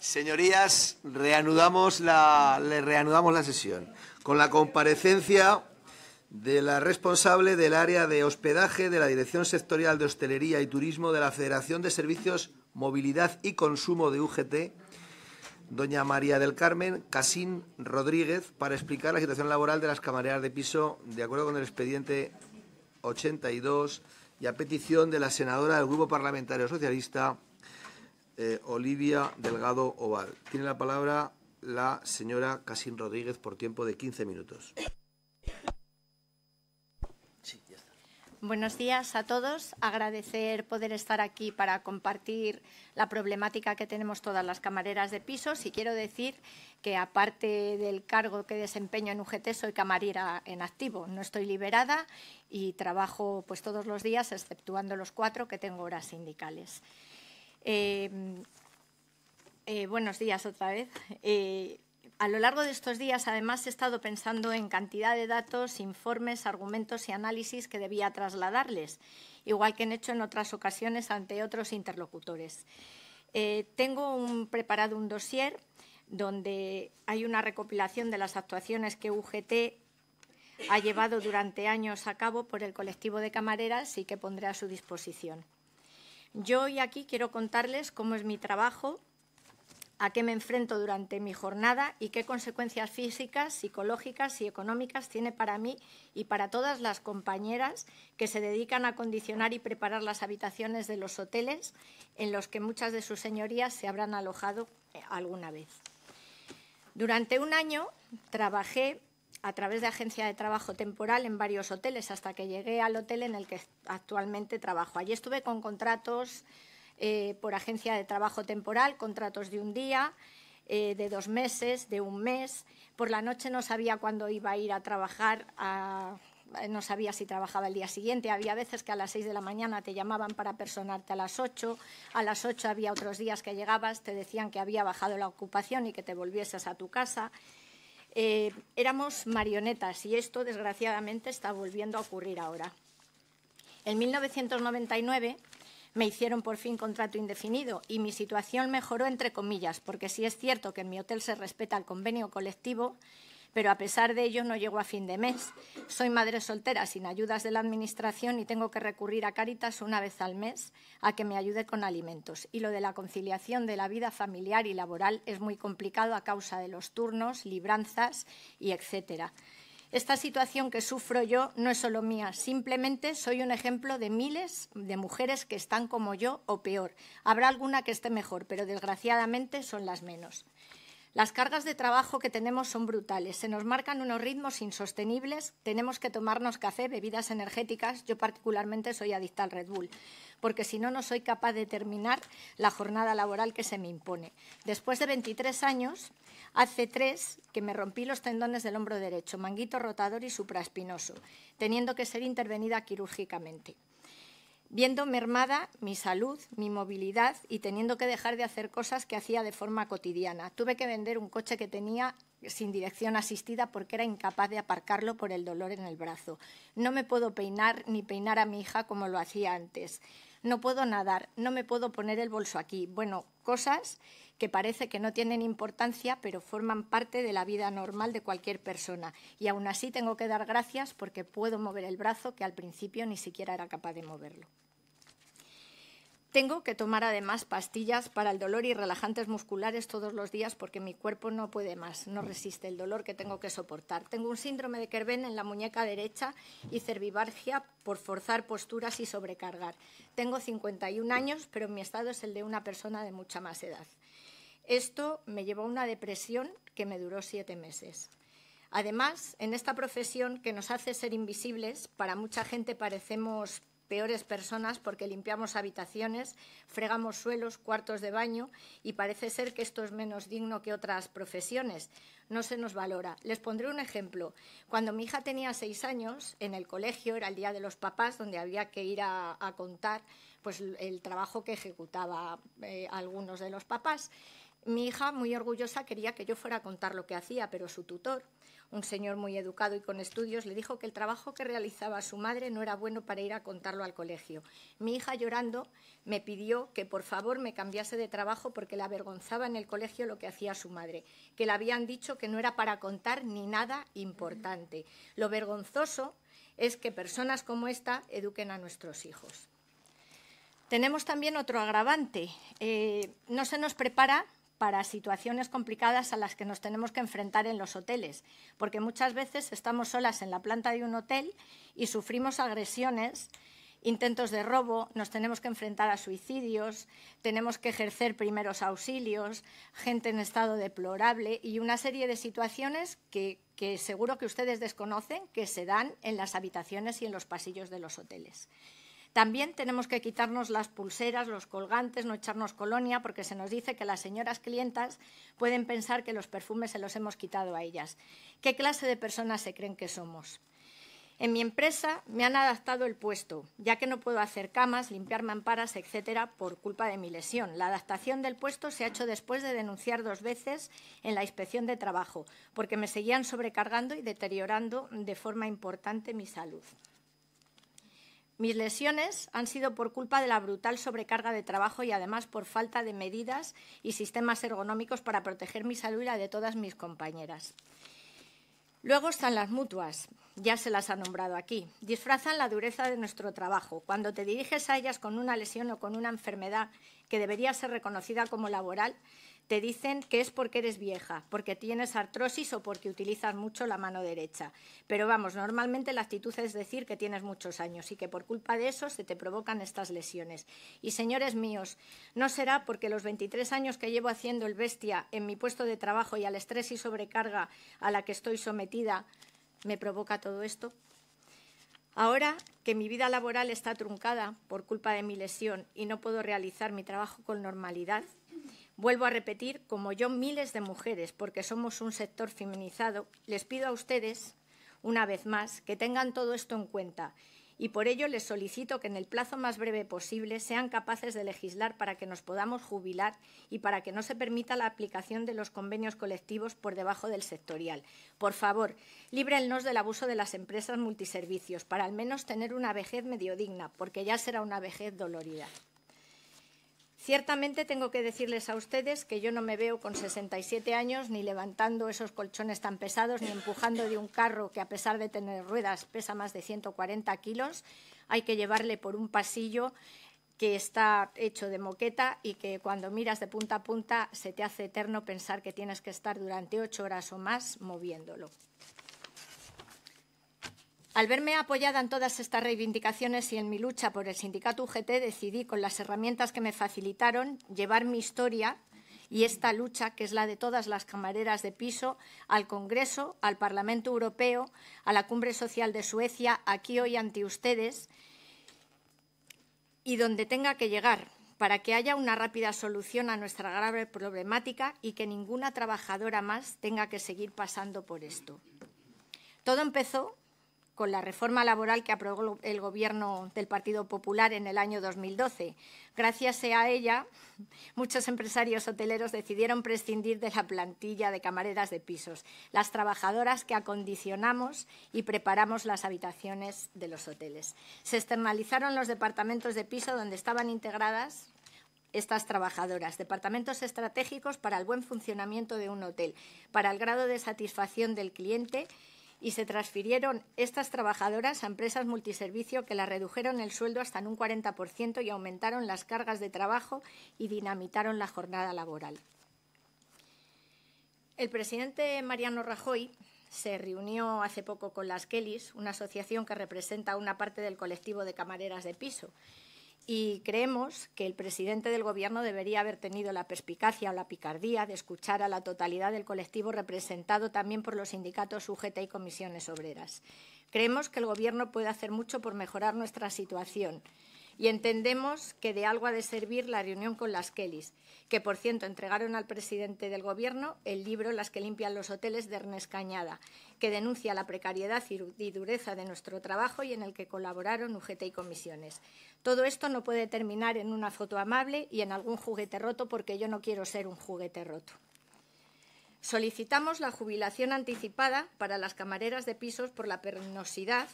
Señorías, reanudamos la, le reanudamos la sesión con la comparecencia de la responsable del área de hospedaje de la Dirección Sectorial de Hostelería y Turismo de la Federación de Servicios, Movilidad y Consumo de UGT, doña María del Carmen Casín Rodríguez, para explicar la situación laboral de las camareras de piso de acuerdo con el expediente 82 y a petición de la senadora del Grupo Parlamentario Socialista, eh, Olivia Delgado Oval. Tiene la palabra la señora Casín Rodríguez por tiempo de 15 minutos. Buenos días a todos. Agradecer poder estar aquí para compartir la problemática que tenemos todas las camareras de pisos y quiero decir que aparte del cargo que desempeño en UGT soy camarera en activo, no estoy liberada y trabajo pues todos los días exceptuando los cuatro que tengo horas sindicales. Em, eh, buenos días otra vez. Eh, a lo largo de estos días, además, he estado pensando en cantidad de datos, informes, argumentos y análisis que debía trasladarles, igual que he hecho en otras ocasiones ante otros interlocutores. Eh, tengo preparado un dossier donde hay una recopilación de las actuaciones que UGT ha llevado durante años a cabo por el colectivo de camareras y que pondré a su disposición. Yo hoy aquí quiero contarles cómo es mi trabajo, a qué me enfrento durante mi jornada y qué consecuencias físicas, psicológicas y económicas tiene para mí y para todas las compañeras que se dedican a condicionar y preparar las habitaciones de los hoteles en los que muchas de sus señorías se habrán alojado eh, alguna vez. Durante un año trabajé a través de agencia de trabajo temporal en varios hoteles hasta que llegué al hotel en el que actualmente trabajo. Allí estuve con contratos eh, por agencia de trabajo temporal, contratos de un día, eh, de dos meses, de un mes. Por la noche no sabía cuándo iba a ir a trabajar, no sabía si trabajaba el día siguiente. Había veces que a las seis de la mañana te llamaban para personarte a las ocho... A las ocho había otros días que llegabas, te decían que había bajado la ocupación y que te volvieses a tu casa. Eh, éramos marionetas y esto, desgraciadamente, está volviendo a ocurrir ahora. En 1999 me hicieron por fin contrato indefinido y mi situación mejoró entre comillas, porque si es cierto que en mi hotel se respeta el convenio colectivo pero a pesar de ello no llego a fin de mes. Soy madre soltera sin ayudas de la Administración y tengo que recurrir a Cáritas una vez al mes a que me ayude con alimentos. Y lo de la conciliación de la vida familiar y laboral es muy complicado a causa de los turnos, libranzas y etcétera. Esta situación que sufro yo no es solo mía, simplemente soy un ejemplo de miles de mujeres que están como yo o peor. Habrá alguna que esté mejor, pero desgraciadamente son las menos. Las cargas de trabajo que tenemos son brutales, se nos marcan unos ritmos insostenibles, tenemos que tomarnos café, bebidas energéticas, yo particularmente soy adicta al Red Bull, porque si no, no soy capaz de terminar la jornada laboral que se me impone. Después de 23 años, hace tres que me rompí los tendones del hombro derecho, manguito rotador y supraespinoso, teniendo que ser intervenida quirúrgicamente viendo mermada mi salud, mi movilidad y teniendo que dejar de hacer cosas que hacía de forma cotidiana. Tuve que vender un coche que tenía sin dirección asistida porque era incapaz de aparcarlo por el dolor en el brazo. No me puedo peinar ni peinar a mi hija como lo hacía antes. No puedo nadar, no me puedo poner el bolso aquí. Bueno, cosas que parece que no tienen importancia, pero forman parte de la vida normal de cualquier persona. Y aún así tengo que dar gracias porque puedo mover el brazo que al principio ni siquiera era capaz de moverlo. Tengo que tomar además pastillas para el dolor y relajantes musculares todos los días porque mi cuerpo no puede más, no resiste el dolor que tengo que soportar. Tengo un síndrome de Kerben en la muñeca derecha y cervivargia por forzar posturas y sobrecargar. Tengo 51 años, pero mi estado es el de una persona de mucha más edad. Esto me llevó a una depresión que me duró siete meses. Además, en esta profesión que nos hace ser invisibles, para mucha gente parecemos peores personas porque limpiamos habitaciones, fregamos suelos, cuartos de baño y parece ser que esto es menos digno que otras profesiones. No se nos valora. Les pondré un ejemplo. Cuando mi hija tenía seis años, en el colegio era el día de los papás donde había que ir a, contar pues, el trabajo que ejecutaba eh, algunos de los papás. Mi hija, muy orgullosa, quería que yo fuera a contar lo que hacía, pero su tutor, un señor muy educado y con estudios, le dijo que el trabajo que realizaba su madre no era bueno para ir a contarlo al colegio. Mi hija, llorando, me pidió que por favor me cambiase de trabajo porque le avergonzaba en el colegio lo que hacía su madre, que le habían dicho que no era para contar ni nada importante. Lo vergonzoso es que personas como esta eduquen a nuestros hijos. Tenemos también otro agravante. Eh, no se nos prepara para situaciones complicadas a las que nos tenemos que enfrentar en los hoteles, porque muchas veces estamos solas en la planta de un hotel y sufrimos agresiones, intentos de robo, nos tenemos que enfrentar a suicidios, tenemos que ejercer primeros auxilios, gente en estado deplorable y una serie de situaciones que, que seguro que ustedes desconocen que se dan en las habitaciones y en los pasillos de los hoteles. También tenemos que quitarnos las pulseras, los colgantes, no echarnos colonia, porque se nos dice que las señoras clientas pueden pensar que los perfumes se los hemos quitado a ellas. ¿Qué clase de personas se creen que somos? En mi empresa me han adaptado el puesto, ya que no puedo hacer camas, limpiar mamparas, etcétera, por culpa de mi lesión. La adaptación del puesto se ha hecho después de denunciar dos veces en la inspección de trabajo, porque me seguían sobrecargando y deteriorando de forma importante mi salud. Mis lesiones han sido por culpa de la brutal sobrecarga de trabajo y además por falta de medidas y sistemas ergonómicos para proteger mi salud y la de todas mis compañeras. Luego están las mutuas, ya se las ha nombrado aquí. Disfrazan la dureza de nuestro trabajo. Cuando te diriges a ellas con una lesión o con una enfermedad que debería ser reconocida como laboral, te dicen que es porque eres vieja, porque tienes artrosis o porque utilizas mucho la mano derecha. Pero vamos, normalmente la actitud es decir que tienes muchos años y que por culpa de eso se te provocan estas lesiones. Y señores míos, no será porque los 23 años que llevo haciendo el bestia en mi puesto de trabajo y al estrés y sobrecarga a la que estoy sometida me provoca todo esto. Ahora que mi vida laboral está truncada por culpa de mi lesión y no puedo realizar mi trabajo con normalidad, Vuelvo a repetir, como yo, miles de mujeres, porque somos un sector feminizado, les pido a ustedes, una vez más, que tengan todo esto en cuenta y por ello les solicito que en el plazo más breve posible sean capaces de legislar para que nos podamos jubilar y para que no se permita la aplicación de los convenios colectivos por debajo del sectorial. Por favor, líbrennos del abuso de las empresas multiservicios para al menos tener una vejez medio digna, porque ya será una vejez dolorida. Ciertamente tengo que decirles a ustedes que yo no me veo con 67 años ni levantando esos colchones tan pesados ni empujando de un carro que a pesar de tener ruedas pesa más de 140 kilos. Hay que llevarle por un pasillo que está hecho de moqueta y que cuando miras de punta a punta se te hace eterno pensar que tienes que estar durante ocho horas o más moviéndolo. Al verme apoyada en todas estas reivindicaciones y en mi lucha por el sindicato UGT, decidí, con las herramientas que me facilitaron, llevar mi historia y esta lucha, que es la de todas las camareras de piso, al Congreso, al Parlamento Europeo, a la Cumbre Social de Suecia, aquí hoy ante ustedes, y donde tenga que llegar, para que haya una rápida solución a nuestra grave problemática y que ninguna trabajadora más tenga que seguir pasando por esto. Todo empezó con la reforma laboral que aprobó el Gobierno del Partido Popular en el año 2012. Gracias a ella, muchos empresarios hoteleros decidieron prescindir de la plantilla de camareras de pisos, las trabajadoras que acondicionamos y preparamos las habitaciones de los hoteles. Se externalizaron los departamentos de piso donde estaban integradas estas trabajadoras, departamentos estratégicos para el buen funcionamiento de un hotel, para el grado de satisfacción del cliente y se transfirieron estas trabajadoras a empresas multiservicio que las redujeron el sueldo hasta en un 40% y aumentaron las cargas de trabajo y dinamitaron la jornada laboral. El presidente Mariano Rajoy se reunió hace poco con las Kellys, una asociación que representa a una parte del colectivo de camareras de piso, y creemos que el presidente del Gobierno debería haber tenido la perspicacia o la picardía de escuchar a la totalidad del colectivo representado también por los sindicatos UGT y comisiones obreras. Creemos que el Gobierno puede hacer mucho por mejorar nuestra situación y entendemos que de algo ha de servir la reunión con las Kellys, que por cierto entregaron al presidente del Gobierno el libro Las que limpian los hoteles de Ernest Cañada, que denuncia la precariedad y dureza de nuestro trabajo y en el que colaboraron UGT y comisiones. Todo esto no puede terminar en una foto amable y en algún juguete roto porque yo no quiero ser un juguete roto. Solicitamos la jubilación anticipada para las camareras de pisos por la pernosidad,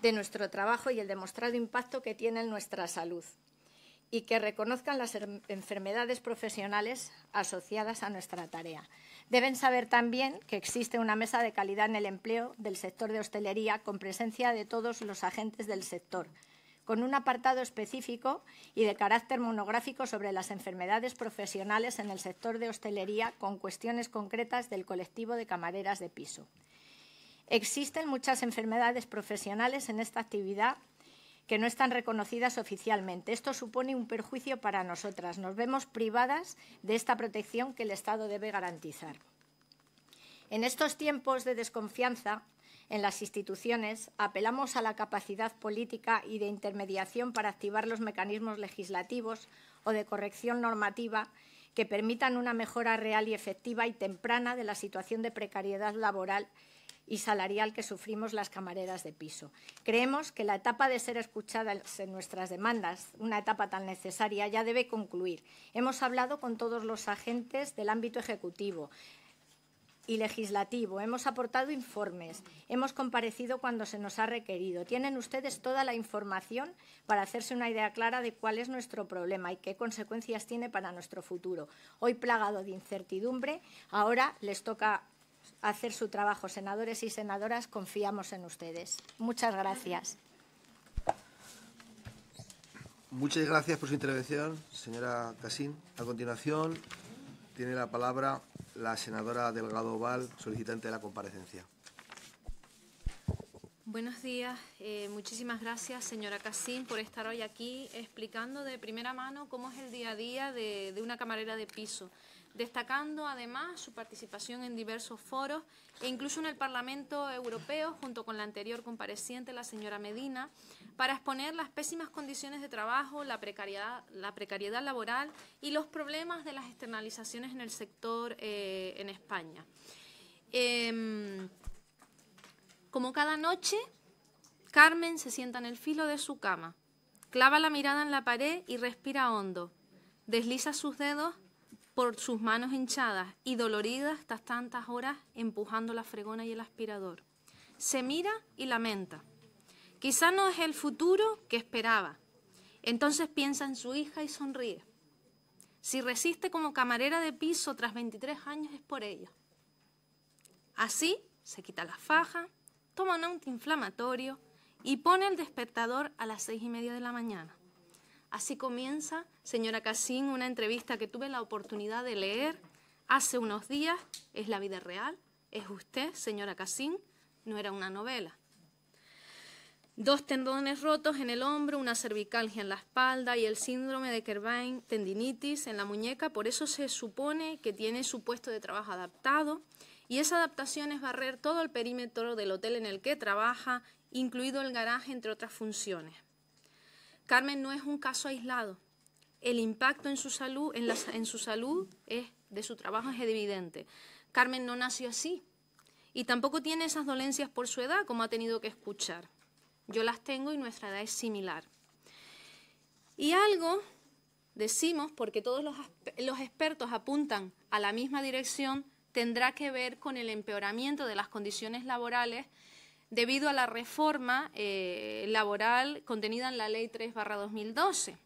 de nuestro trabajo y el demostrado impacto que tiene en nuestra salud y que reconozcan las enfermedades profesionales asociadas a nuestra tarea. Deben saber también que existe una mesa de calidad en el empleo del sector de hostelería con presencia de todos los agentes del sector, con un apartado específico y de carácter monográfico sobre las enfermedades profesionales en el sector de hostelería con cuestiones concretas del colectivo de camareras de piso. Existen muchas enfermedades profesionales en esta actividad que no están reconocidas oficialmente. Esto supone un perjuicio para nosotras. Nos vemos privadas de esta protección que el Estado debe garantizar. En estos tiempos de desconfianza en las instituciones, apelamos a la capacidad política y de intermediación para activar los mecanismos legislativos o de corrección normativa que permitan una mejora real y efectiva y temprana de la situación de precariedad laboral y salarial que sufrimos las camareras de piso. Creemos que la etapa de ser escuchadas en nuestras demandas, una etapa tan necesaria, ya debe concluir. Hemos hablado con todos los agentes del ámbito ejecutivo, y legislativo. Hemos aportado informes, hemos comparecido cuando se nos ha requerido. Tienen ustedes toda la información para hacerse una idea clara de cuál es nuestro problema y qué consecuencias tiene para nuestro futuro. Hoy plagado de incertidumbre, ahora les toca hacer su trabajo. Senadores y senadoras, confiamos en ustedes. Muchas gracias. Muchas gracias por su intervención, señora Casín. A continuación, tiene la palabra la senadora Delgado Oval, solicitante de la comparecencia. Buenos días. Eh, muchísimas gracias, señora Casín, por estar hoy aquí explicando de primera mano cómo es el día a día de, de una camarera de piso destacando además su participación en diversos foros e incluso en el Parlamento Europeo, junto con la anterior compareciente, la señora Medina, para exponer las pésimas condiciones de trabajo, la precariedad, la precariedad laboral y los problemas de las externalizaciones en el sector eh, en España. Em, como cada noche, Carmen se sienta en el filo de su cama, clava la mirada en la pared y respira hondo, desliza sus dedos por sus manos hinchadas y doloridas tras tantas horas empujando la fregona y el aspirador. Se mira y lamenta. Quizá no es el futuro que esperaba. Entonces piensa en su hija y sonríe. Si resiste como camarera de piso tras 23 años es por ella. Así se quita la faja, toma un antiinflamatorio y pone el despertador a las seis y media de la mañana. Así comienza, señora Casín, una entrevista que tuve la oportunidad de leer hace unos días. Es la vida real, es usted, señora Casín, no era una novela. Dos tendones rotos en el hombro, una cervicalgia en la espalda y el síndrome de Kervain, tendinitis en la muñeca. Por eso se supone que tiene su puesto de trabajo adaptado y esa adaptación es barrer todo el perímetro del hotel en el que trabaja, incluido el garaje, entre otras funciones. Carmen no es un caso aislado. El impacto en su salud, en, su salud es, de su trabajo es evidente. Carmen no nació así y tampoco tiene esas dolencias por su edad, como ha tenido que escuchar. Yo las tengo y nuestra edad es similar. Y algo decimos, porque todos los expertos apuntan a la misma dirección, tendrá que ver con el empeoramiento de las condiciones laborales debido a la reforma eh, laboral contenida en la Ley 3 2012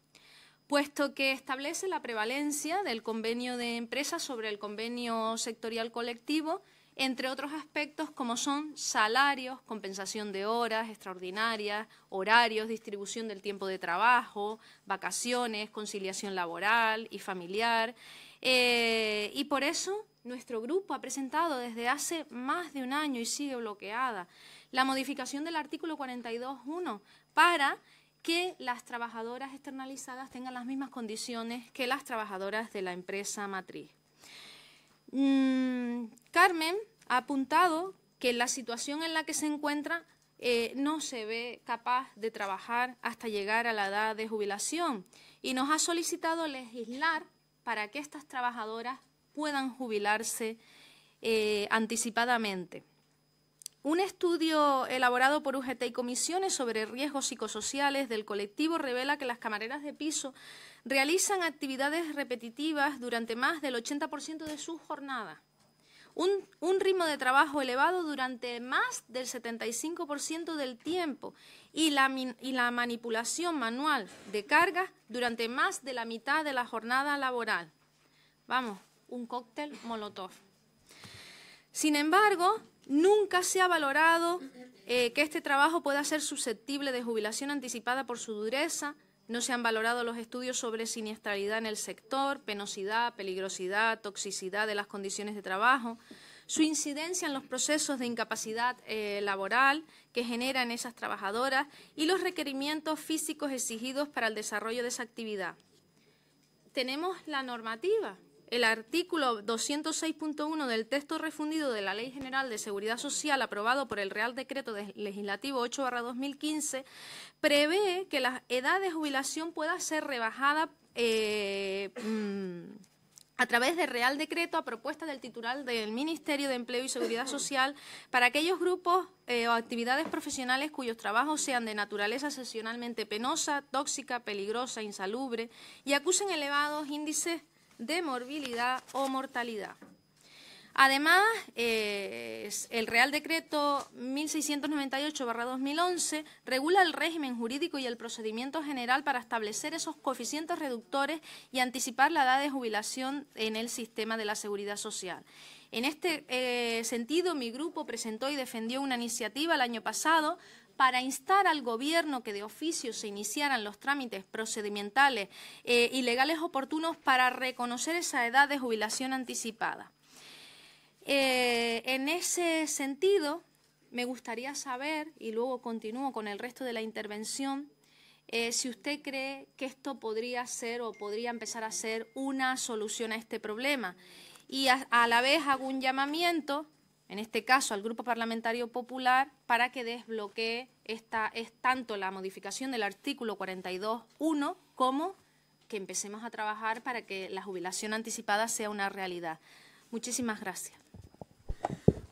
puesto que establece la prevalencia del convenio de empresa sobre el convenio sectorial colectivo, entre otros aspectos como son salarios, compensación de horas extraordinarias, horarios, distribución del tiempo de trabajo, vacaciones, conciliación laboral y familiar. Eh, y por eso nuestro grupo ha presentado desde hace más de un año y sigue bloqueada la modificación del artículo 42.1 para que las trabajadoras externalizadas tengan las mismas condiciones que las trabajadoras de la empresa matriz. Mm, Carmen ha apuntado que la situación en la que se encuentra eh, no se ve capaz de trabajar hasta llegar a la edad de jubilación y nos ha solicitado legislar para que estas trabajadoras puedan jubilarse eh, anticipadamente. Un estudio elaborado por UGT y comisiones sobre riesgos psicosociales del colectivo revela que las camareras de piso realizan actividades repetitivas durante más del 80% de su jornada. Un, ritmo de trabajo elevado durante más del 75% del tiempo y la, y la manipulación manual de cargas durante más de la mitad de la jornada laboral. Vamos, un cóctel molotov. Sin embargo, Nunca se ha valorado eh, que este trabajo pueda ser susceptible de jubilación anticipada por su dureza, no se han valorado los estudios sobre siniestralidad en el sector, penosidad, peligrosidad, toxicidad de las condiciones de trabajo, su incidencia en los procesos de incapacidad eh, laboral que generan esas trabajadoras y los requerimientos físicos exigidos para el desarrollo de esa actividad. Tenemos la normativa, el artículo 206.1 del texto refundido de la Ley General de Seguridad Social aprobado por el Real Decreto Legislativo 8-2015 prevé que la edad de jubilación pueda ser rebajada eh, mm, a través de Real Decreto a propuesta del titular del Ministerio de Empleo y Seguridad Social para aquellos grupos eh, o actividades profesionales cuyos trabajos sean de naturaleza excepcionalmente penosa, tóxica, peligrosa, insalubre y acusen elevados índices de morbilidad o mortalidad. Además, eh, el Real Decreto 1698-2011 regula el régimen jurídico y el procedimiento general para establecer esos coeficientes reductores y anticipar la edad de jubilación en el sistema de la seguridad social. En este eh, sentido, mi grupo presentó y defendió una iniciativa el año pasado para instar al gobierno que de oficio se iniciaran los trámites procedimentales y eh, legales oportunos para reconocer esa edad de jubilación anticipada. Eh, en ese sentido, me gustaría saber, y luego continúo con el resto de la intervención, eh, si usted cree que esto podría ser o podría empezar a ser una solución a este problema. Y a la vez hago un llamamiento en este caso al Grupo Parlamentario Popular, para que desbloquee esta, es tanto la modificación del artículo 42.1 como que empecemos a trabajar para que la jubilación anticipada sea una realidad. Muchísimas gracias.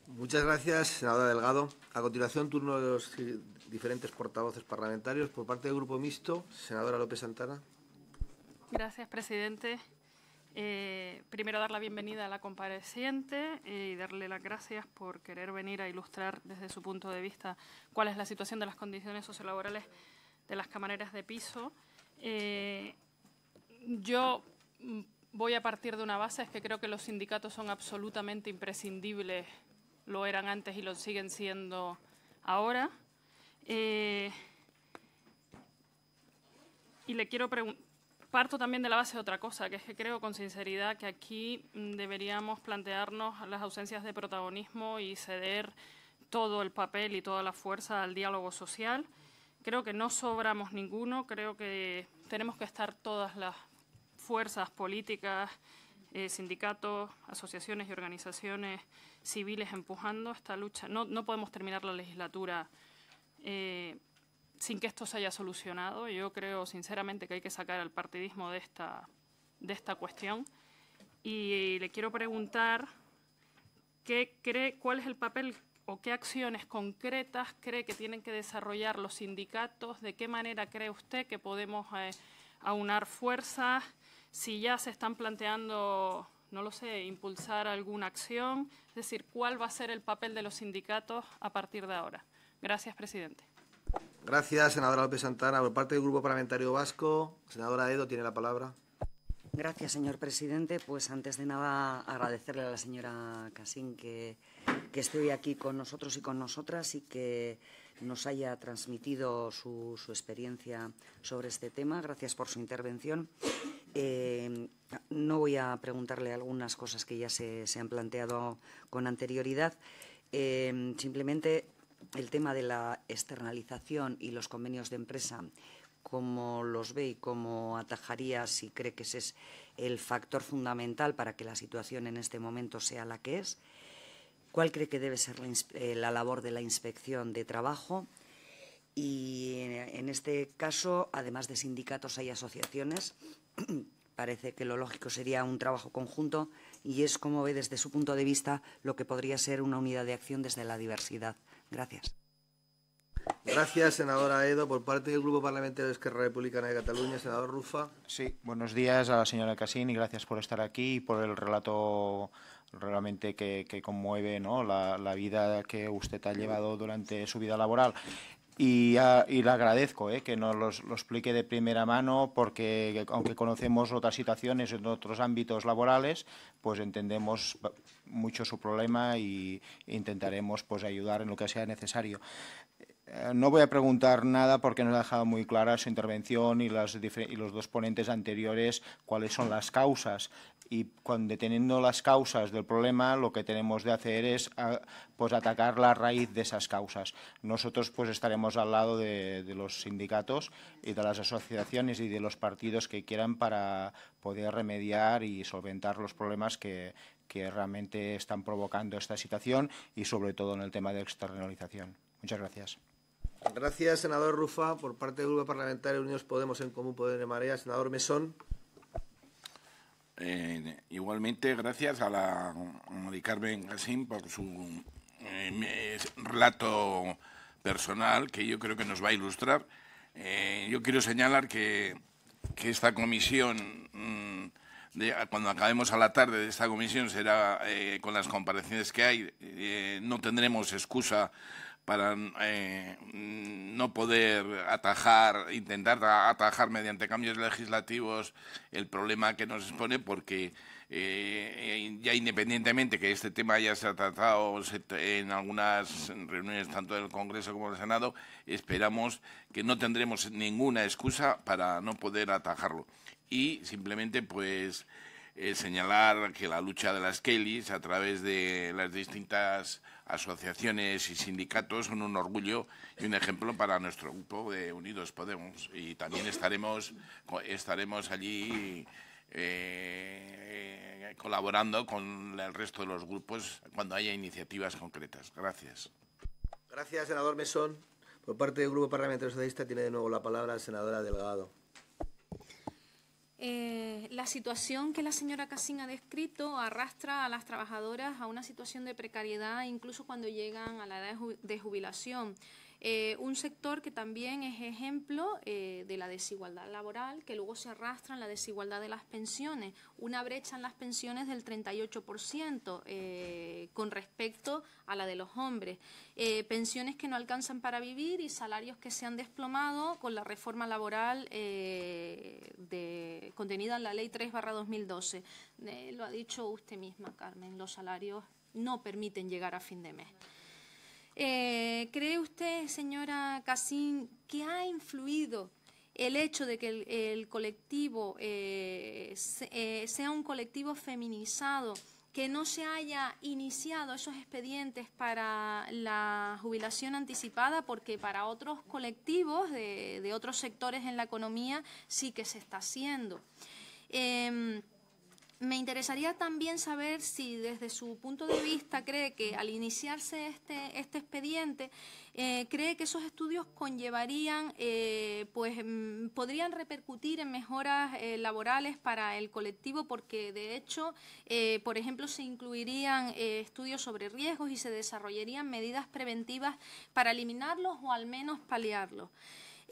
Muchas gracias, senadora Delgado. A continuación, turno de los diferentes portavoces parlamentarios. Por parte del Grupo Mixto, senadora López Santana. Gracias, presidente. Eh, primero dar la bienvenida a la compareciente eh, y darle las gracias por querer venir a ilustrar desde su punto de vista cuál es la situación de las condiciones sociolaborales de las camareras de piso. Eh, yo mm, voy a partir de una base, es que creo que los sindicatos son absolutamente imprescindibles, lo eran antes y lo siguen siendo ahora. y le quiero preguntar parto también de la base de otra cosa, que es que creo con sinceridad que aquí mm, deberíamos plantearnos las ausencias de protagonismo y ceder todo el papel y toda la fuerza al diálogo social. Creo que no sobramos ninguno, creo que tenemos que estar todas las fuerzas políticas, eh, sindicatos, asociaciones y organizaciones civiles empujando esta lucha. No, no podemos terminar la legislatura. Eh, sin que esto se haya solucionado. Yo creo sinceramente que hay que sacar al partidismo de esta, de esta cuestión. Y le quiero preguntar cree, cuál es el papel o qué acciones concretas cree que tienen que desarrollar los sindicatos, de qué manera cree usted que podemos eh, aunar fuerzas, si ya se están planteando, no lo sé, impulsar alguna acción, es decir, cuál va a ser el papel de los sindicatos a partir de ahora. Gracias, presidente. Gracias, senadora López Santana. Por parte del Grupo Parlamentario Vasco, senadora Edo tiene la palabra. Gracias, señor presidente. Pues antes de nada, agradecerle a la señora Casín que, esté hoy aquí con nosotros y con nosotras y que nos haya transmitido su, experiencia sobre este tema. Gracias por su intervención. Eh, no voy a preguntarle algunas cosas que ya se, han planteado con anterioridad. Eh, simplemente el tema de la externalización y los convenios de empresa, cómo los ve y cómo atajaría si cree que ese es el factor fundamental para que la situación en este momento sea la que es. ¿Cuál cree que debe ser la, eh, la labor de la inspección de trabajo? Y en este caso, además de sindicatos, hay asociaciones. Parece que lo lógico sería un trabajo conjunto y es como ve desde su punto de vista lo que podría ser una unidad de acción desde la diversidad. Gracias. Gracias, senadora Edo. Por parte del Grupo Parlamentario de Esquerra Republicana de Cataluña, senador Rufa. Sí, buenos días a la señora Casín y gracias por estar aquí y por el relato realmente que, conmueve ¿no? la, la, vida que usted ha llevado durante su vida laboral. Y, le agradezco eh, que nos los, lo explique de primera mano porque aunque conocemos otras situaciones en otros ámbitos laborales, pues entendemos mucho su problema y intentaremos pues, ayudar en lo que sea necesario. Eh, no voy a preguntar nada porque nos ha dejado muy clara su intervención y, las y los dos ponentes anteriores cuáles son las causas, y cuando deteniendo las causas del problema lo que tenemos de hacer es ah, pues atacar la raíz de esas causas. Nosotros pues estaremos al lado de, los sindicatos y de las asociaciones y de los partidos que quieran para poder remediar y solventar los problemas que, que realmente están provocando esta situación y sobre todo en el tema de externalización. Muchas gracias. Gracias, senador Rufa. Por parte del Grupo Parlamentario Unidos Podemos en Común Poder de Marea, senador Mesón. Eh, igualmente, gracias a la Mari Carmen por su eh, relato personal que yo creo que nos va a ilustrar. Eh, yo quiero señalar que, esta comisión, mm, cuando acabemos a la tarde de esta comisión, será con las comparecencias que hay, no tendremos excusa para eh, no poder atajar, intentar atajar mediante cambios legislativos el problema que nos expone, porque eh, ya independientemente que este tema haya se tratado en algunas reuniones tanto del Congreso como del Senado, esperamos que no tendremos ninguna excusa para no poder atajarlo. Y simplemente, pues, eh, señalar que la lucha de las Kellys a través de las distintas asociaciones y sindicatos son un orgullo y un ejemplo para nuestro grupo de Unidos Podemos. Y también estaremos, estaremos allí eh, colaborando con el resto de los grupos cuando haya iniciativas concretas. Gracias. Gracias, senador Mesón. Por parte del Grupo Parlamentario Socialista tiene de nuevo la palabra la senadora Delgado. Eh, la situación que la señora Casín ha descrito arrastra a las trabajadoras a una situación de precariedad incluso cuando llegan a la edad de jubilación. Eh, un sector que también es ejemplo eh, de la desigualdad laboral, que luego se arrastra en la desigualdad de las pensiones, una brecha en las pensiones del 38% eh, con respecto a la de los hombres, pensiones que no alcanzan para vivir y salarios que se han desplomado con la reforma laboral contenida en la Ley 3-2012. lo ha dicho usted misma, Carmen, los salarios no permiten llegar a fin de mes. Eh, ¿Cree usted, señora Casín, que ha influido el hecho de que el, colectivo eh, eh, sea un colectivo feminizado, que no se haya iniciado esos expedientes para la jubilación anticipada, porque para otros colectivos de, otros sectores en la economía sí que se está haciendo? Em, me interesaría también saber si desde su punto de vista cree que al iniciarse este, este expediente, eh, cree que esos estudios conllevarían, eh, pues mm, podrían repercutir en mejoras eh, laborales para el colectivo, porque de hecho, por ejemplo, se incluirían estudios sobre riesgos y se desarrollarían medidas preventivas para eliminarlos o al menos paliarlos.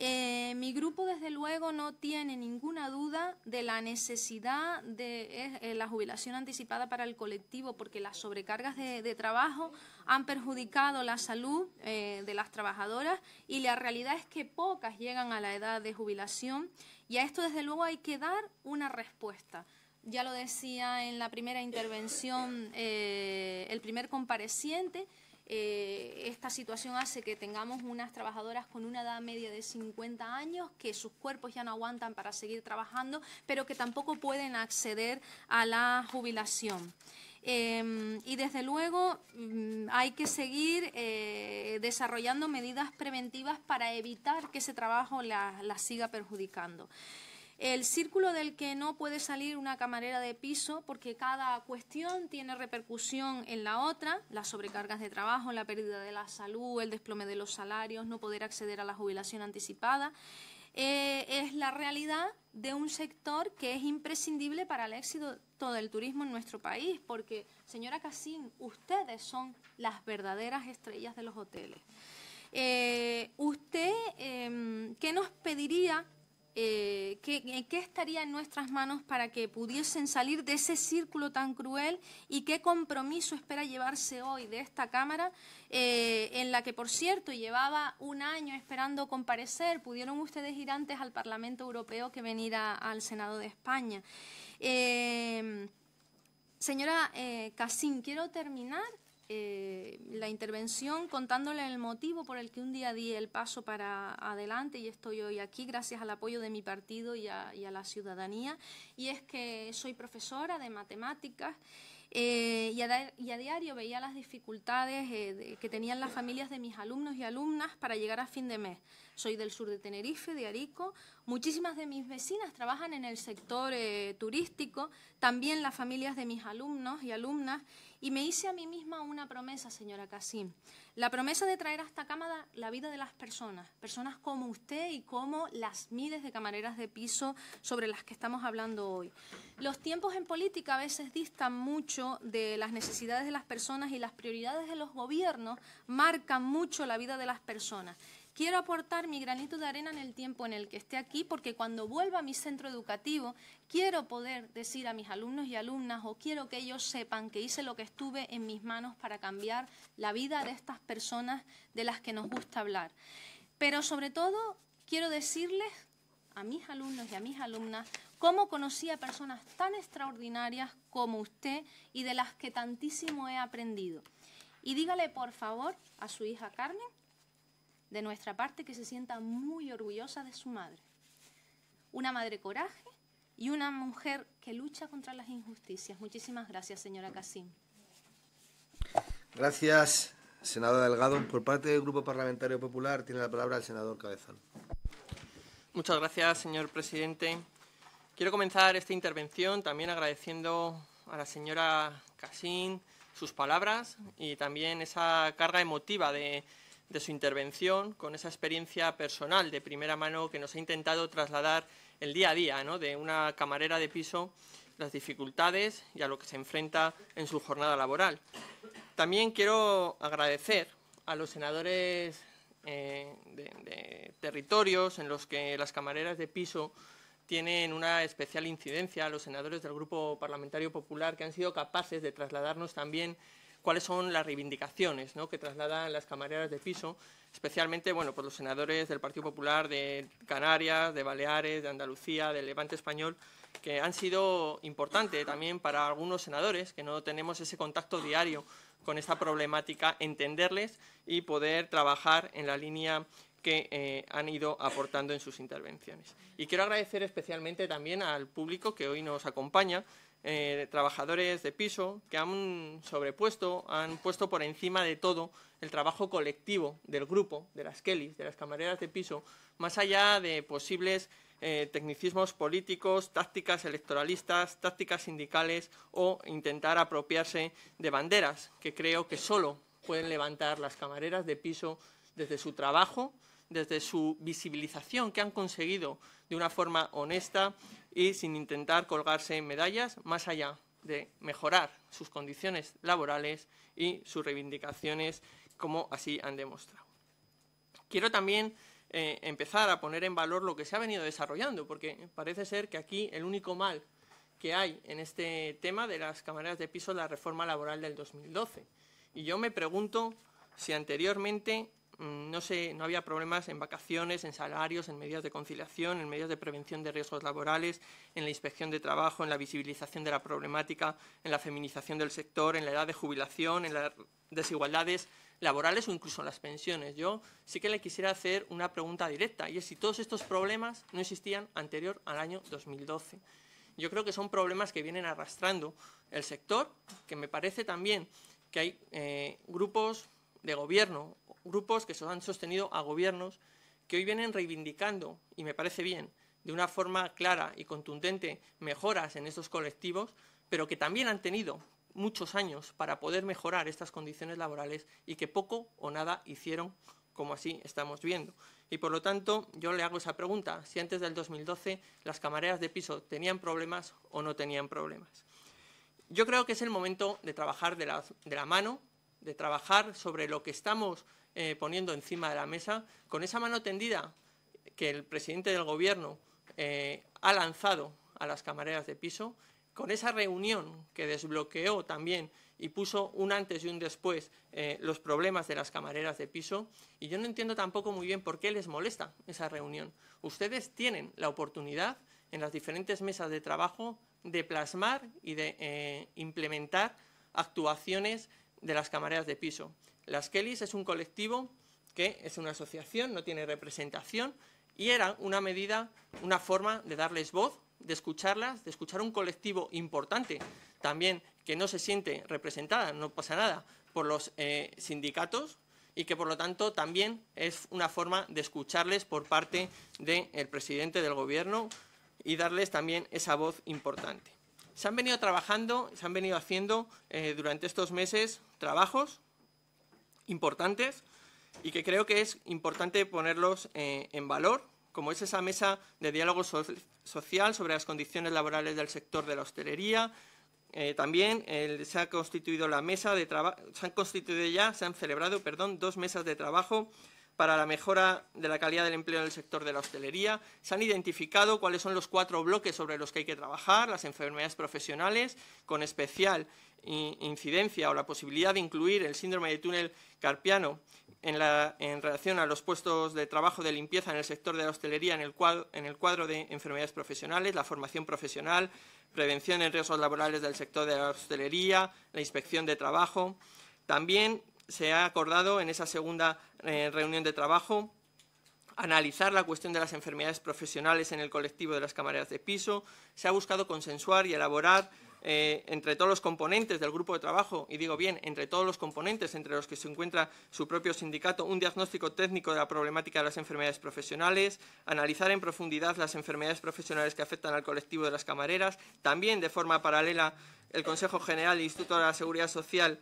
Eh, mi grupo, desde luego, no tiene ninguna duda de la necesidad de eh, la jubilación anticipada para el colectivo, porque las sobrecargas de, trabajo han perjudicado la salud eh, de las trabajadoras y la realidad es que pocas llegan a la edad de jubilación y a esto, desde luego, hay que dar una respuesta. Ya lo decía en la primera intervención el primer compareciente, eh, esta situación hace que tengamos unas trabajadoras con una edad media de 50 años, que sus cuerpos ya no aguantan para seguir trabajando, pero que tampoco pueden acceder a la jubilación. Em, y desde luego mm, hay que seguir eh, desarrollando medidas preventivas para evitar que ese trabajo la, la siga perjudicando. El círculo del que no puede salir una camarera de piso porque cada cuestión tiene repercusión en la otra, las sobrecargas de trabajo, la pérdida de la salud, el desplome de los salarios, no poder acceder a la jubilación anticipada. Eh, es la realidad de un sector que es imprescindible para el éxito todo el turismo en nuestro país, porque, señora Casín, ustedes son las verdaderas estrellas de los hoteles. Eh, ¿Usted em, qué nos pediría eh, ¿qué, estaría en nuestras manos para que pudiesen salir de ese círculo tan cruel y qué compromiso espera llevarse hoy de esta Cámara, eh, en la que, por cierto, llevaba un año esperando comparecer. Pudieron ustedes ir antes al Parlamento Europeo que venir al Senado de España. Eh, señora Casín, quiero terminar eh, la intervención contándole el motivo por el que un día di el paso para adelante y estoy hoy aquí gracias al apoyo de mi partido y a, la ciudadanía. Y es que soy profesora de matemáticas eh, y, a, a, diario veía las dificultades eh, que tenían las familias de mis alumnos y alumnas para llegar a fin de mes. Soy del sur de Tenerife, de Arico. Muchísimas de mis vecinas trabajan en el sector turístico, también las familias de mis alumnos y alumnas. Y me hice a mí misma una promesa, señora Casim. La promesa de traer a esta cámara la vida de las personas, personas como usted y como las miles de camareras de piso sobre las que estamos hablando hoy. Los tiempos en política a veces distan mucho de las necesidades de las personas y las prioridades de los gobiernos marcan mucho la vida de las personas. Quiero aportar mi granito de arena en el tiempo en el que esté aquí, porque cuando vuelva a mi centro educativo, quiero poder decir a mis alumnos y alumnas, o quiero que ellos sepan que hice lo que estuve en mis manos para cambiar la vida de estas personas de las que nos gusta hablar. Pero sobre todo, quiero decirles a mis alumnos y a mis alumnas cómo conocí a personas tan extraordinarias como usted y de las que tantísimo he aprendido. Y dígale, por favor, a su hija Carmen de nuestra parte que se sienta muy orgullosa de su madre. Una madre coraje y una mujer que lucha contra las injusticias. Muchísimas gracias, señora Casim. Gracias, senador Delgado. Por parte del Grupo Parlamentario Popular tiene la palabra el senador Cabezón. Muchas gracias, señor presidente. Quiero comenzar esta intervención también agradeciendo a la señora Casín sus palabras y también esa carga emotiva de de su intervención con esa experiencia personal de primera mano que nos ha intentado trasladar el día a día de una camarera de piso, las dificultades y a lo que se enfrenta en su jornada laboral. También quiero agradecer a los senadores eh, de, territorios en los que las camareras de piso tienen una especial incidencia, a los senadores del Grupo Parlamentario Popular, que han sido capaces de trasladarnos también cuáles son las reivindicaciones que trasladan las camareras de piso, especialmente bueno, por pues los senadores del Partido Popular de Canarias, de Baleares, de Andalucía, del Levante Español, que han sido importantes también para algunos senadores que no tenemos ese contacto diario con esta problemática, entenderles y poder trabajar en la línea que eh, han ido aportando en sus intervenciones. Y quiero agradecer especialmente también al público que hoy nos acompaña, eh, trabajadores de piso que han sobrepuesto, han puesto por encima de todo el trabajo colectivo del grupo, de las Kellys, de las camareras de piso, más allá de posibles eh, tecnicismos políticos, tácticas electoralistas, tácticas sindicales o intentar apropiarse de banderas, que creo que solo pueden levantar las camareras de piso desde su trabajo, desde su visibilización que han conseguido de una forma honesta, y sin intentar colgarse medallas más allá de mejorar sus condiciones laborales y sus reivindicaciones como así han demostrado. Quiero también eh, empezar a poner en valor lo que se ha venido desarrollando, porque parece ser que aquí el único mal que hay en este tema de las camareras de piso es la reforma laboral del 2012. Y yo me pregunto si anteriormente Mm, no, sé, no había problemas en vacaciones, en salarios, en medidas de conciliación, en medidas de prevención de riesgos laborales, en la inspección de trabajo, en la visibilización de la problemática, en la feminización del sector, en la edad de jubilación, en las desigualdades laborales o incluso en las pensiones. Yo sí que le quisiera hacer una pregunta directa y es si todos estos problemas no existían anterior al año 2012. Yo creo que son problemas que vienen arrastrando el sector, que me parece también que hay eh, grupos de gobierno, grupos que se han sostenido a gobiernos que hoy vienen reivindicando, y me parece bien, de una forma clara y contundente mejoras en estos colectivos, pero que también han tenido muchos años para poder mejorar estas condiciones laborales y que poco o nada hicieron, como así estamos viendo. Y por lo tanto, yo le hago esa pregunta, si antes del 2012 las camareras de piso tenían problemas o no tenían problemas. Yo creo que es el momento de trabajar de la, de la mano de trabajar sobre lo que estamos eh, poniendo encima de la mesa, con esa mano tendida que el presidente del Gobierno eh, ha lanzado a las camareras de piso, con esa reunión que desbloqueó también y puso un antes y un después eh, los problemas de las camareras de piso. Y yo no entiendo tampoco muy bien por qué les molesta esa reunión. Ustedes tienen la oportunidad en las diferentes mesas de trabajo de plasmar y de implementar actuaciones de las camareras de piso. Las Kellys es un colectivo que es una asociación, no tiene representación, y era una medida, una forma de darles voz, de escucharlas, de escuchar un colectivo importante, también que no se siente representada, no pasa nada, por los eh, sindicatos y que, por lo tanto, también es una forma de escucharles por parte del presidente del Gobierno y darles también esa voz importante. Se han venido trabajando, se han venido haciendo eh, durante estos meses trabajos importantes y que creo que es importante ponerlos eh, en valor, como es esa mesa de diálogo social sobre las condiciones laborales del sector de la hostelería. Eh, también se ha constituido la mesa de trabajo, se han constituido ya, se han celebrado, perdón, dos mesas de trabajo para la mejora de la calidad del empleo en el sector de la hostelería. Se han identificado cuáles son los cuatro bloques sobre los que hay que trabajar, las enfermedades profesionales, con especial incidencia o la posibilidad de incluir el síndrome de túnel carpiano en, relación a los puestos de trabajo de limpieza en el sector de la hostelería en el, cuadro, en el cuadro de enfermedades profesionales, la formación profesional, prevención en riesgos laborales del sector de la hostelería, la inspección de trabajo. También se ha acordado en esa segunda eh, reunión de trabajo analizar la cuestión de las enfermedades profesionales en el colectivo de las camareras de piso. Se ha buscado consensuar y elaborar eh, entre todos los componentes del grupo de trabajo, y digo bien, entre todos los componentes, entre los que se encuentra su propio sindicato, un diagnóstico técnico de la problemática de las enfermedades profesionales, analizar en profundidad las enfermedades profesionales que afectan al colectivo de las camareras, también de forma paralela el Consejo General e Instituto de la Seguridad Social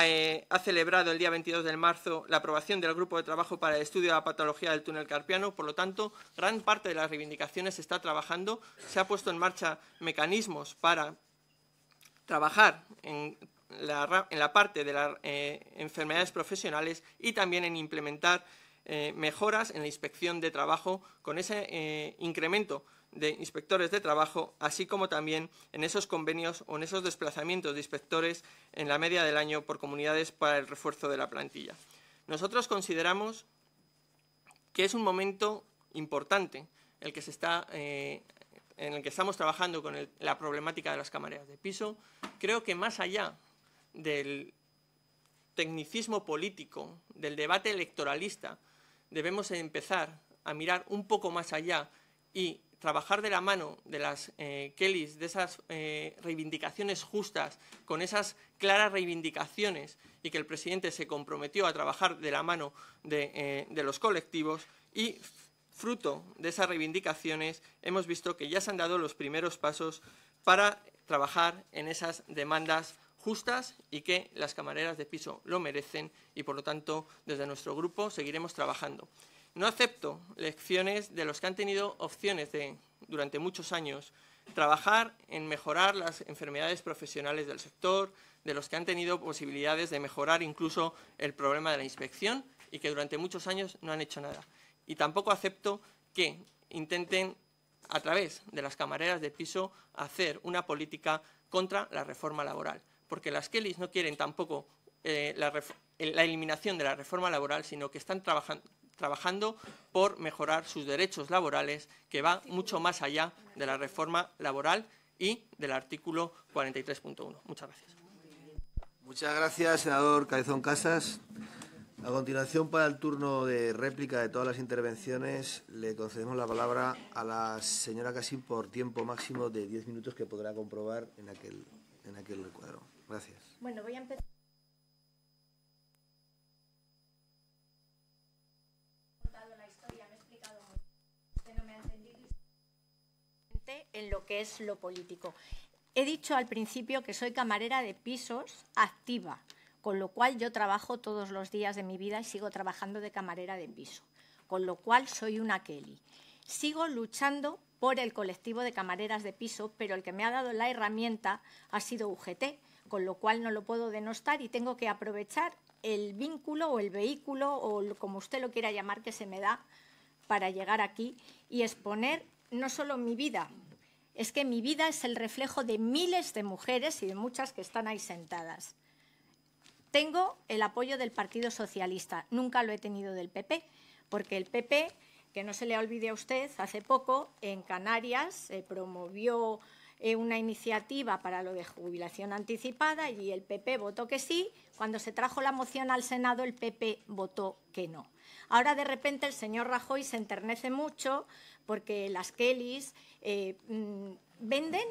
eh, ha celebrado el día 22 de marzo la aprobación del Grupo de Trabajo para el Estudio de la Patología del Túnel Carpiano. Por lo tanto, gran parte de las reivindicaciones se está trabajando. Se ha puesto en marcha mecanismos para trabajar en la, parte de las eh, enfermedades profesionales y también en implementar eh, mejoras en la inspección de trabajo con ese incremento de inspectores de trabajo, así como también en esos convenios o en esos desplazamientos de inspectores en la media del año por comunidades para el refuerzo de la plantilla. Nosotros consideramos que es un momento importante el que se está, eh, en el que estamos trabajando con la problemática de las camareras de piso. Creo que más allá del tecnicismo político, del debate electoralista, debemos empezar a mirar un poco más allá y trabajar de la mano de las eh, Kellys, de esas eh, reivindicaciones justas, con esas claras reivindicaciones y que el presidente se comprometió a trabajar de la mano eh, de los colectivos y fruto de esas reivindicaciones hemos visto que ya se han dado los primeros pasos para trabajar en esas demandas justas y que las camareras de piso lo merecen y, por lo tanto, desde nuestro grupo seguiremos trabajando. No acepto lecciones de los que han tenido opciones de, durante muchos años, trabajar en mejorar las enfermedades profesionales del sector, de los que han tenido posibilidades de mejorar incluso el problema de la inspección y que durante muchos años no han hecho nada. Y tampoco acepto que intenten, a través de las camareras de piso, hacer una política contra la reforma laboral. Porque las Kellys no quieren tampoco eh, la eliminación de la reforma laboral, sino que están trabajando trabajando por mejorar sus derechos laborales, que va mucho más allá de la reforma laboral y del artículo 43.1. Muchas gracias. Muchas gracias, senador Caizón Casas. A continuación, para el turno de réplica de todas las intervenciones, le concedemos la palabra a la señora Casín por tiempo máximo de 10 minutos que podrá comprobar en aquel, en aquel Gracias. Bueno, voy a empezar. en lo que es lo político. He dicho al principio que soy camarera de pisos activa, con lo cual yo trabajo todos los días de mi vida y sigo trabajando de camarera de piso, con lo cual soy una Kelly. Sigo luchando por el colectivo de camareras de piso, pero el que me ha dado la herramienta ha sido UGT, con lo cual no lo puedo denostar y tengo que aprovechar el vínculo o el vehículo o como usted lo quiera llamar que se me da para llegar aquí y exponer no solo mi vida, es que mi vida es el reflejo de miles de mujeres y de muchas que están ahí sentadas. Tengo el apoyo del Partido Socialista, nunca lo he tenido del PP, porque el PP, que no se le olvide a usted, hace poco en Canarias se eh, promovió eh, una iniciativa para lo de jubilación anticipada y el PP votó que sí, cuando se trajo la moción al Senado el PP votó que no. Ahora de repente el señor Rajoy se enternece mucho porque las Kellys eh, mm, venden.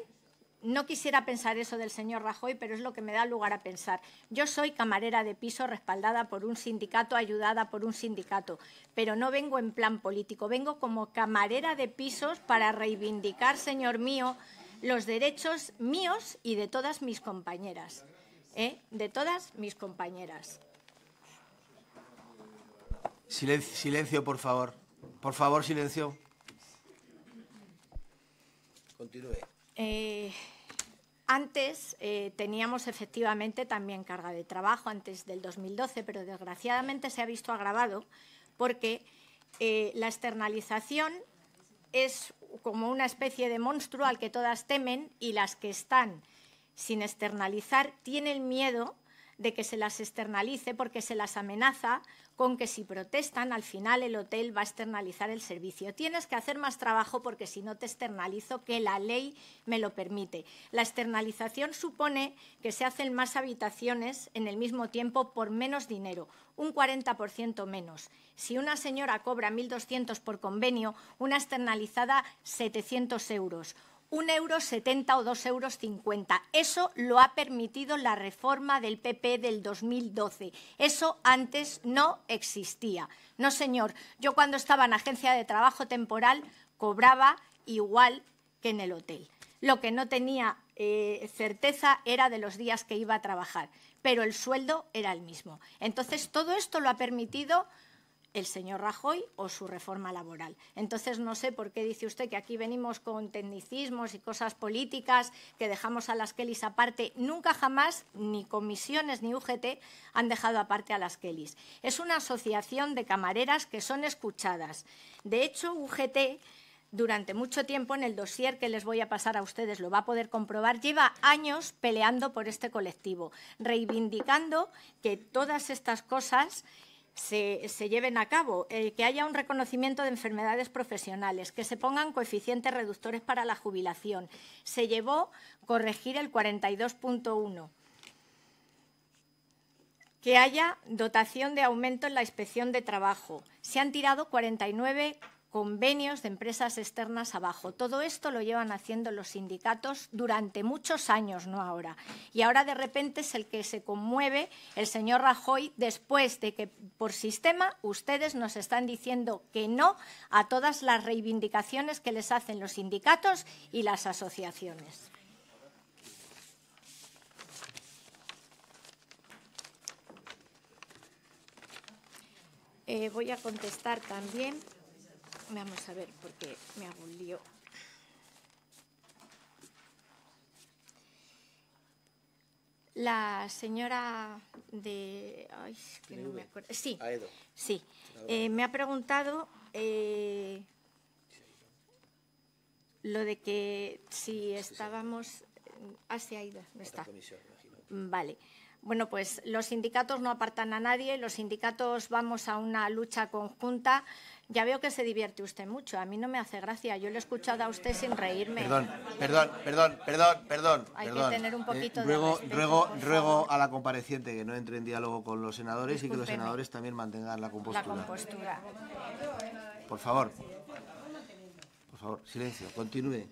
No quisiera pensar eso del señor Rajoy, pero es lo que me da lugar a pensar. Yo soy camarera de piso respaldada por un sindicato, ayudada por un sindicato, pero no vengo en plan político, vengo como camarera de pisos para reivindicar, señor mío, los derechos míos y de todas mis compañeras. ¿eh? De todas mis compañeras. silencio, por favor. Por favor, silencio. Eh, antes eh, teníamos efectivamente también carga de trabajo, antes del 2012, pero desgraciadamente se ha visto agravado porque eh, la externalización es como una especie de monstruo al que todas temen y las que están sin externalizar tienen miedo de que se las externalice porque se las amenaza con que si protestan, al final el hotel va a externalizar el servicio. Tienes que hacer más trabajo porque si no te externalizo, que la ley me lo permite. La externalización supone que se hacen más habitaciones en el mismo tiempo por menos dinero, un 40% menos. Si una señora cobra 1.200 por convenio, una externalizada 700 euros 1,70 euro o 2,50 euros. Eso lo ha permitido la reforma del PP del 2012. Eso antes no existía. No, señor, yo cuando estaba en agencia de trabajo temporal cobraba igual que en el hotel. Lo que no tenía eh, certeza era de los días que iba a trabajar, pero el sueldo era el mismo. Entonces, todo esto lo ha permitido el señor Rajoy o su reforma laboral. Entonces, no sé por qué dice usted que aquí venimos con tecnicismos y cosas políticas que dejamos a las Kellys aparte. Nunca jamás, ni comisiones ni UGT, han dejado aparte a las Kellys. Es una asociación de camareras que son escuchadas. De hecho, UGT durante mucho tiempo en el dossier que les voy a pasar a ustedes, lo va a poder comprobar, lleva años peleando por este colectivo, reivindicando que todas estas cosas se, lleven a cabo, que haya un reconocimiento de enfermedades profesionales, que se pongan coeficientes reductores para la jubilación. Se llevó corregir el 42.1 que haya dotación de aumento en la inspección de trabajo. Se han tirado 49 convenios de empresas externas abajo. Todo esto lo llevan haciendo los sindicatos durante muchos años, no ahora. Y ahora de repente es el que se conmueve el señor Rajoy después de que por sistema ustedes nos están diciendo que no a todas las reivindicaciones que les hacen los sindicatos y las asociaciones. Eh, voy a contestar también Vamos a ver, porque me hago lío. La señora de... Ay, que no me acuerdo. Sí, sí. Eh, me ha preguntado eh, lo de que si estábamos... Eh, ah, se ha ido, está. Vale. Bueno, pues los sindicatos no apartan a nadie, los sindicatos vamos a una lucha conjunta. Ya veo que se divierte usted mucho, a mí no me hace gracia, yo lo he escuchado a usted sin reírme. Perdón, perdón, perdón, perdón, perdón. Hay que tener un poquito eh, de respeto, Ruego, a la compareciente que no entre en diálogo con los senadores y que los senadores también mantengan la compostura. La compostura. Por favor. Por favor, silencio, continúe.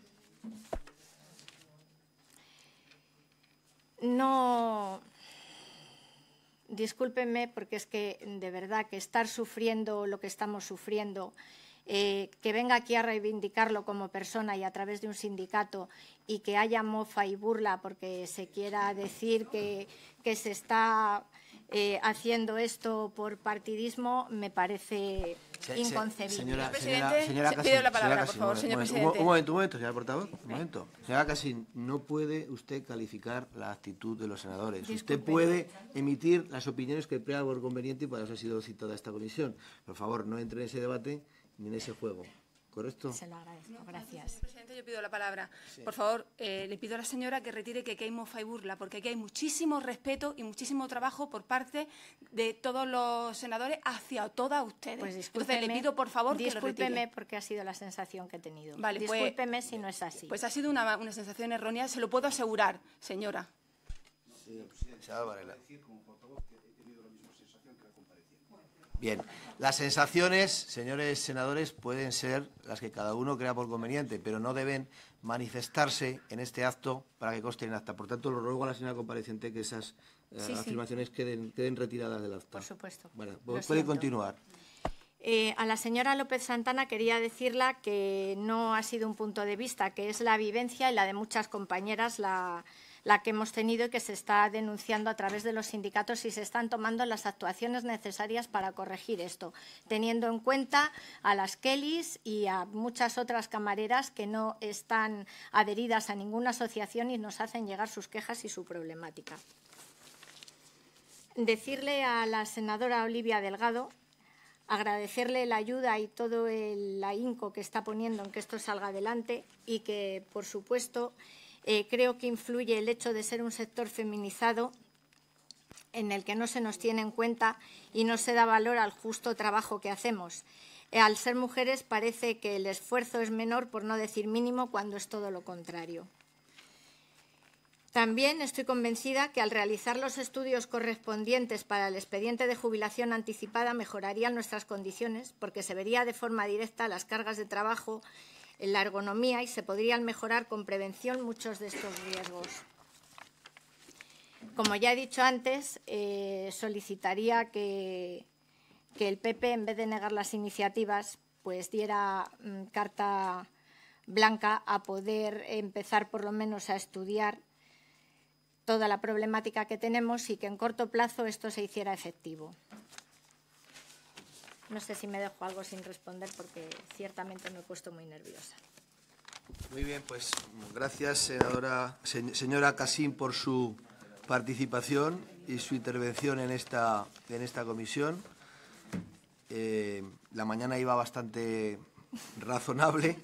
No, discúlpenme porque es que de verdad que estar sufriendo lo que estamos sufriendo, eh, que venga aquí a reivindicarlo como persona y a través de un sindicato y que haya mofa y burla porque se quiera decir que se está eh, haciendo esto por partidismo me parece inconcebible. señora, la palabra, por favor, señor presidente. Un, momento, un momento, señora portavoz, momento. Señora Casín, no puede usted calificar la actitud de los senadores. usted puede emitir las opiniones que crea por conveniente y para eso ha sido citada esta comisión. Por favor, no entre en ese debate ni en ese juego. ¿Correcto? Se lo agradezco, gracias. Señor presidente, yo pido la palabra. Por favor, eh, le pido a la señora que retire que aquí hay y burla, porque aquí hay muchísimo respeto y muchísimo trabajo por parte de todos los senadores hacia todas ustedes. Pues Entonces, le pido, por favor, que porque ha sido la sensación que he tenido. Pues discúlpeme si no es así. Pues ha sido una sensación errónea, se lo puedo asegurar, señora. Bien, las sensaciones, señores senadores, pueden ser las que cada uno crea por conveniente, pero no deben manifestarse en este acto para que conste en acta. Por tanto, lo ruego a la señora compareciente que esas eh, afirmaciones Queden, retiradas del acta. Por supuesto. Bueno, pues puede continuar. Eh, a la señora López Santana quería decirla que no ha sido un punto de vista, que es la vivencia y la de muchas compañeras la la que hemos tenido y que se está denunciando a través de los sindicatos y se están tomando las actuaciones necesarias para corregir esto, teniendo en cuenta a las Kellys y a muchas otras camareras que no están adheridas a ninguna asociación y nos hacen llegar sus quejas y su problemática. Decirle a la senadora Olivia Delgado agradecerle la ayuda y todo el ahínco que está poniendo en que esto salga adelante y que, por supuesto, eh, creo que influye el hecho de ser un sector feminizado en el que no se nos tiene en cuenta y no se da valor al justo trabajo que hacemos. Eh, al ser mujeres parece que el esfuerzo es menor, por no decir mínimo, cuando es todo lo contrario. También estoy convencida que al realizar los estudios correspondientes para el expediente de jubilación anticipada mejorarían nuestras condiciones porque se vería de forma directa las cargas de trabajo en la ergonomía y se podrían mejorar con prevención muchos de estos riesgos. Como ya he dicho antes, eh, solicitaría que, el PP, en vez de negar las iniciativas, pues diera mm, carta blanca a poder empezar por lo menos a estudiar toda la problemática que tenemos y que en corto plazo esto se hiciera efectivo. No sé si me dejo algo sin responder porque ciertamente me he puesto muy nerviosa. Muy bien, pues gracias, señora Casín, por su participación y su intervención en esta, en esta comisión. Eh, la mañana iba bastante razonable.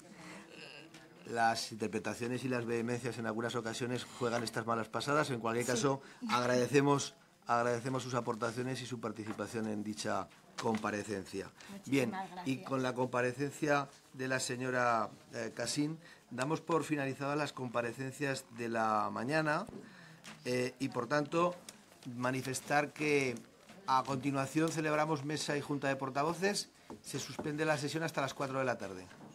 Las interpretaciones y las vehemencias en algunas ocasiones juegan estas malas pasadas. En cualquier caso, agradecemos, agradecemos sus aportaciones y su participación en dicha comparecencia. Bien, y con la comparecencia de la señora eh, Casín, damos por finalizadas las comparecencias de la mañana eh, y, por tanto, manifestar que a continuación celebramos mesa y junta de portavoces. Se suspende la sesión hasta las 4 de la tarde.